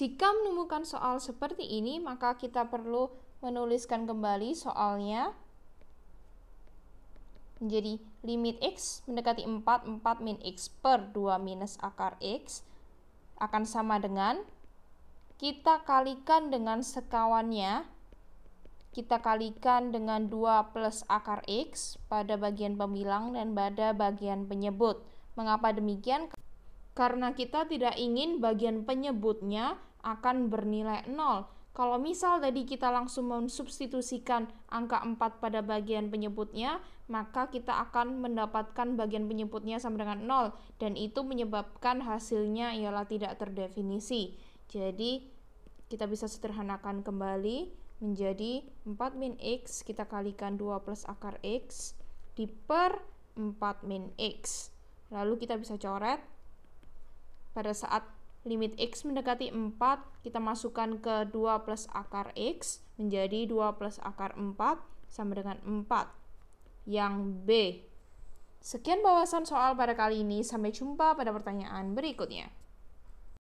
Jika menemukan soal seperti ini, maka kita perlu menuliskan kembali soalnya menjadi limit x mendekati 4, 4 min x per 2 minus akar x akan sama dengan kita kalikan dengan sekawannya kita kalikan dengan 2 plus akar X pada bagian pembilang dan pada bagian penyebut. Mengapa demikian? karena kita tidak ingin bagian penyebutnya akan bernilai 0. Kalau misal tadi kita langsung mensubstitusikan angka 4 pada bagian penyebutnya, maka kita akan mendapatkan bagian penyebutnya sama dengan 0 dan itu menyebabkan hasilnya ialah tidak terdefinisi. Jadi kita bisa sederhanakan kembali menjadi 4 min x kita kalikan 2 plus akar x di per 4 min x. Lalu kita bisa coret pada saat limit X mendekati 4, kita masukkan ke 2 plus akar X menjadi 2 plus akar 4 sama dengan 4. Yang B. Sekian bahasan soal pada kali ini. Sampai jumpa pada pertanyaan berikutnya.